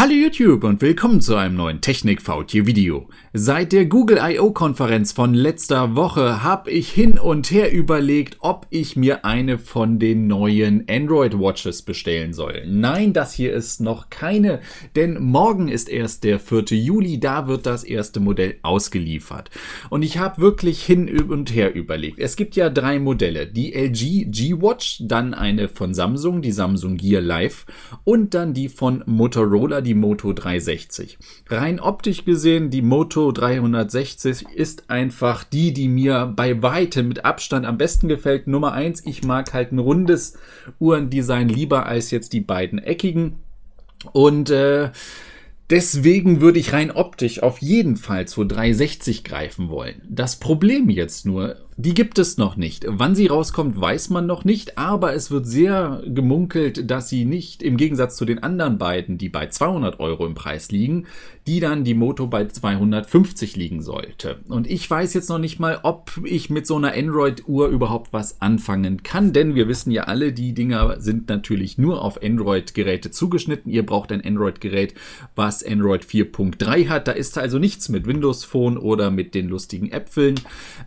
Hallo YouTube und willkommen zu einem neuen Technik VT Video. Seit der Google I.O. Konferenz von letzter Woche habe ich hin und her überlegt, ob ich mir eine von den neuen Android Watches bestellen soll. Nein, das hier ist noch keine, denn morgen ist erst der 4. Juli, da wird das erste Modell ausgeliefert. Und ich habe wirklich hin und her überlegt. Es gibt ja drei Modelle, die LG G-Watch, dann eine von Samsung, die Samsung Gear Live und dann die von Motorola, die die Moto 360. Rein optisch gesehen, die Moto 360 ist einfach die, die mir bei weitem mit Abstand am besten gefällt. Nummer eins, ich mag halt ein rundes Uhrendesign lieber als jetzt die beiden eckigen. Und äh, Deswegen würde ich rein optisch auf jeden Fall zu 360 greifen wollen. Das Problem jetzt nur, die gibt es noch nicht. Wann sie rauskommt, weiß man noch nicht, aber es wird sehr gemunkelt, dass sie nicht im Gegensatz zu den anderen beiden, die bei 200 Euro im Preis liegen, die dann die Moto bei 250 liegen sollte. Und ich weiß jetzt noch nicht mal, ob ich mit so einer Android-Uhr überhaupt was anfangen kann, denn wir wissen ja alle, die Dinger sind natürlich nur auf Android-Geräte zugeschnitten. Ihr braucht ein Android-Gerät, was Android 4.3 hat. Da ist also nichts mit Windows Phone oder mit den lustigen Äpfeln.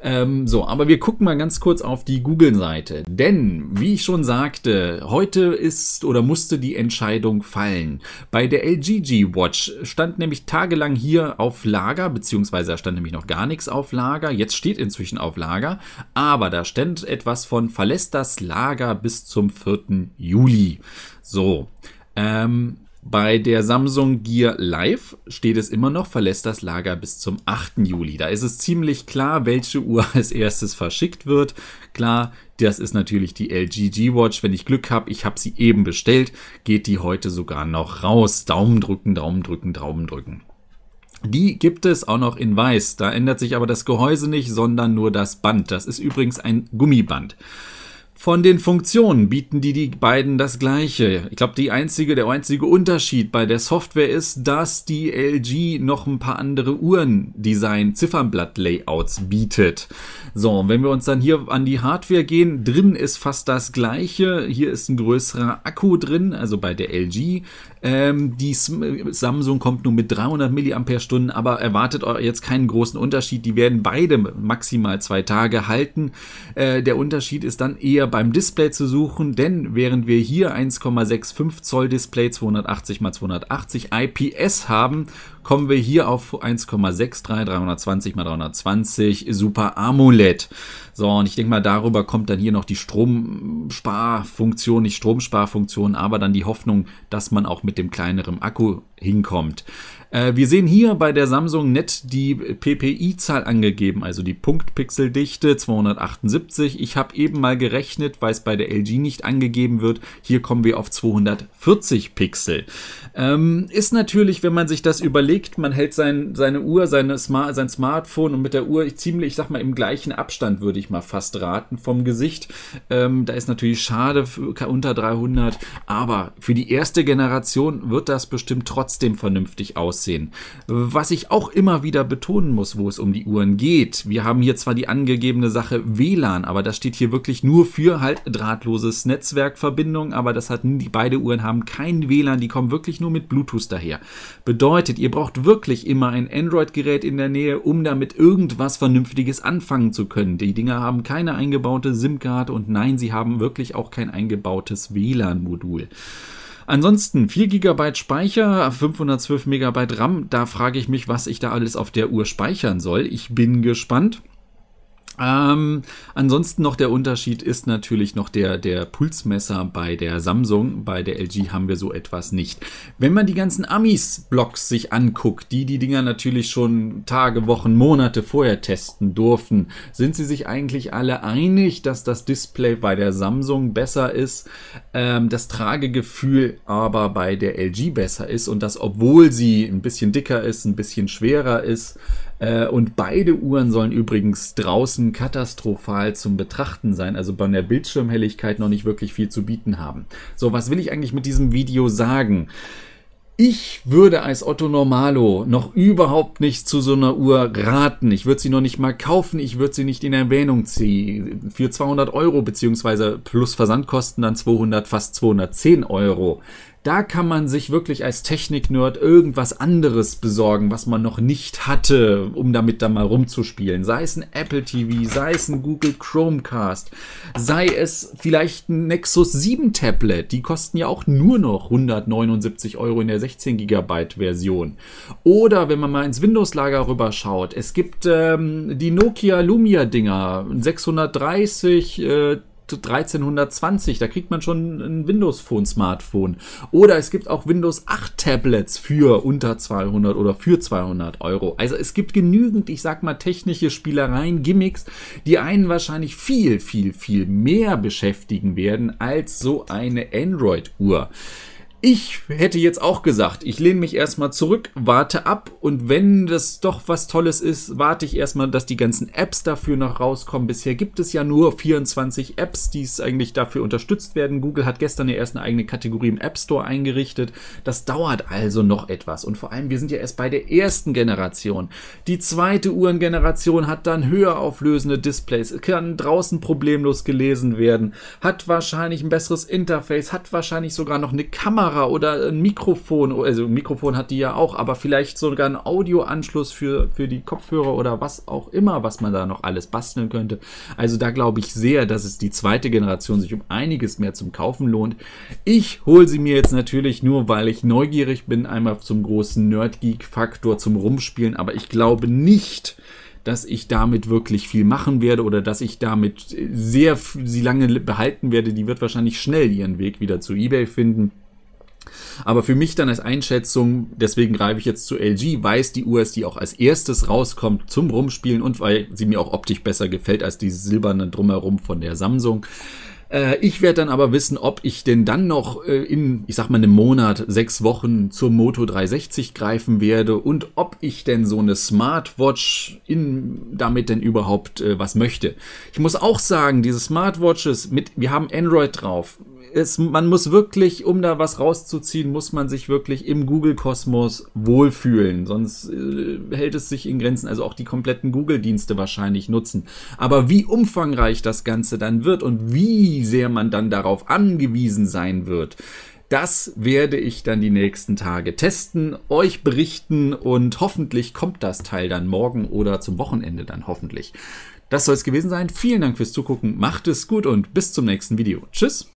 Ähm, so, aber aber wir gucken mal ganz kurz auf die Google-Seite. Denn, wie ich schon sagte, heute ist oder musste die Entscheidung fallen. Bei der LGG Watch stand nämlich tagelang hier auf Lager, beziehungsweise da stand nämlich noch gar nichts auf Lager. Jetzt steht inzwischen auf Lager, aber da stand etwas von verlässt das Lager bis zum 4. Juli. So. Ähm, bei der Samsung Gear Live steht es immer noch, verlässt das Lager bis zum 8. Juli. Da ist es ziemlich klar, welche Uhr als erstes verschickt wird. Klar, das ist natürlich die LG G-Watch. Wenn ich Glück habe, ich habe sie eben bestellt, geht die heute sogar noch raus. Daumen drücken, Daumen drücken, Daumen drücken. Die gibt es auch noch in weiß. Da ändert sich aber das Gehäuse nicht, sondern nur das Band. Das ist übrigens ein Gummiband. Von den Funktionen bieten die, die beiden das gleiche. Ich glaube, einzige, der einzige Unterschied bei der Software ist, dass die LG noch ein paar andere design Ziffernblatt-Layouts bietet. So, wenn wir uns dann hier an die Hardware gehen, drin ist fast das gleiche. Hier ist ein größerer Akku drin, also bei der LG. Ähm, die Samsung kommt nur mit 300 mAh, aber erwartet jetzt keinen großen Unterschied. Die werden beide maximal zwei Tage halten. Äh, der Unterschied ist dann eher beim Display zu suchen, denn während wir hier 1,65 Zoll Display 280 x 280 IPS haben, kommen wir hier auf 1,63 320 x 320 Super AMOLED. So, und ich denke mal, darüber kommt dann hier noch die Stromsparfunktion, nicht Stromsparfunktion, aber dann die Hoffnung, dass man auch mit dem kleineren Akku hinkommt. Äh, wir sehen hier bei der Samsung nett die PPI-Zahl angegeben, also die Punktpixeldichte 278. Ich habe eben mal gerechnet, weil es bei der LG nicht angegeben wird. Hier kommen wir auf 240 Pixel. Ähm, ist natürlich, wenn man sich das überlegt, man hält sein, seine Uhr, seine Smart, sein Smartphone und mit der Uhr ziemlich, ich sag mal, im gleichen Abstand, würde ich ich mal fast raten vom Gesicht. Ähm, da ist natürlich schade unter 300, aber für die erste Generation wird das bestimmt trotzdem vernünftig aussehen. Was ich auch immer wieder betonen muss, wo es um die Uhren geht. Wir haben hier zwar die angegebene Sache WLAN, aber das steht hier wirklich nur für halt drahtloses Netzwerkverbindung, aber das hat die beide Uhren haben kein WLAN, die kommen wirklich nur mit Bluetooth daher. Bedeutet, ihr braucht wirklich immer ein Android-Gerät in der Nähe, um damit irgendwas Vernünftiges anfangen zu können. Die Dinger Anhänger haben keine eingebaute sim card und nein, sie haben wirklich auch kein eingebautes WLAN-Modul. Ansonsten 4 GB Speicher, 512 MB RAM, da frage ich mich, was ich da alles auf der Uhr speichern soll. Ich bin gespannt. Ähm, ansonsten noch der Unterschied ist natürlich noch der, der Pulsmesser bei der Samsung. Bei der LG haben wir so etwas nicht. Wenn man die ganzen Amis-Blogs sich anguckt, die die Dinger natürlich schon Tage, Wochen, Monate vorher testen durften, sind sie sich eigentlich alle einig, dass das Display bei der Samsung besser ist, ähm, das Tragegefühl aber bei der LG besser ist und dass, obwohl sie ein bisschen dicker ist, ein bisschen schwerer ist, äh, und beide Uhren sollen übrigens draußen katastrophal zum Betrachten sein, also bei der Bildschirmhelligkeit noch nicht wirklich viel zu bieten haben. So, was will ich eigentlich mit diesem Video sagen? Ich würde als Otto Normalo noch überhaupt nicht zu so einer Uhr raten. Ich würde sie noch nicht mal kaufen. Ich würde sie nicht in Erwähnung ziehen. Für 200 Euro beziehungsweise plus Versandkosten dann 200, fast 210 Euro da kann man sich wirklich als Technik-Nerd irgendwas anderes besorgen, was man noch nicht hatte, um damit da mal rumzuspielen. Sei es ein Apple TV, sei es ein Google Chromecast, sei es vielleicht ein Nexus 7 Tablet. Die kosten ja auch nur noch 179 Euro in der 16 Gigabyte Version. Oder wenn man mal ins Windows-Lager rüberschaut, es gibt ähm, die Nokia Lumia Dinger, 630 äh, 1320, da kriegt man schon ein Windows Phone Smartphone. Oder es gibt auch Windows 8 Tablets für unter 200 oder für 200 Euro. Also es gibt genügend, ich sag mal, technische Spielereien, Gimmicks, die einen wahrscheinlich viel, viel, viel mehr beschäftigen werden als so eine Android-Uhr. Ich hätte jetzt auch gesagt, ich lehne mich erstmal zurück, warte ab und wenn das doch was Tolles ist, warte ich erstmal, dass die ganzen Apps dafür noch rauskommen. Bisher gibt es ja nur 24 Apps, die es eigentlich dafür unterstützt werden. Google hat gestern ja erst eine eigene Kategorie im App Store eingerichtet. Das dauert also noch etwas und vor allem, wir sind ja erst bei der ersten Generation. Die zweite Uhrengeneration hat dann höher auflösende Displays, kann draußen problemlos gelesen werden, hat wahrscheinlich ein besseres Interface, hat wahrscheinlich sogar noch eine Kamera Kamera oder ein Mikrofon, also ein Mikrofon hat die ja auch, aber vielleicht sogar ein Audioanschluss für, für die Kopfhörer oder was auch immer, was man da noch alles basteln könnte. Also da glaube ich sehr, dass es die zweite Generation sich um einiges mehr zum Kaufen lohnt. Ich hole sie mir jetzt natürlich nur, weil ich neugierig bin, einmal zum großen Nerd-Geek-Faktor zum Rumspielen, aber ich glaube nicht, dass ich damit wirklich viel machen werde oder dass ich damit sehr sie lange behalten werde. Die wird wahrscheinlich schnell ihren Weg wieder zu eBay finden. Aber für mich dann als Einschätzung, deswegen greife ich jetzt zu LG, weiß die USD auch als erstes rauskommt zum Rumspielen und weil sie mir auch optisch besser gefällt als die silberne Drumherum von der Samsung äh, ich werde dann aber wissen, ob ich denn dann noch äh, in, ich sag mal, einem Monat, sechs Wochen zur Moto 360 greifen werde und ob ich denn so eine Smartwatch in, damit denn überhaupt äh, was möchte. Ich muss auch sagen, diese Smartwatches mit, wir haben Android drauf, es, man muss wirklich, um da was rauszuziehen, muss man sich wirklich im Google-Kosmos wohlfühlen. Sonst äh, hält es sich in Grenzen. Also auch die kompletten Google-Dienste wahrscheinlich nutzen. Aber wie umfangreich das Ganze dann wird und wie sehr man dann darauf angewiesen sein wird, das werde ich dann die nächsten Tage testen, euch berichten und hoffentlich kommt das Teil dann morgen oder zum Wochenende dann hoffentlich. Das soll es gewesen sein. Vielen Dank fürs Zugucken. Macht es gut und bis zum nächsten Video. Tschüss.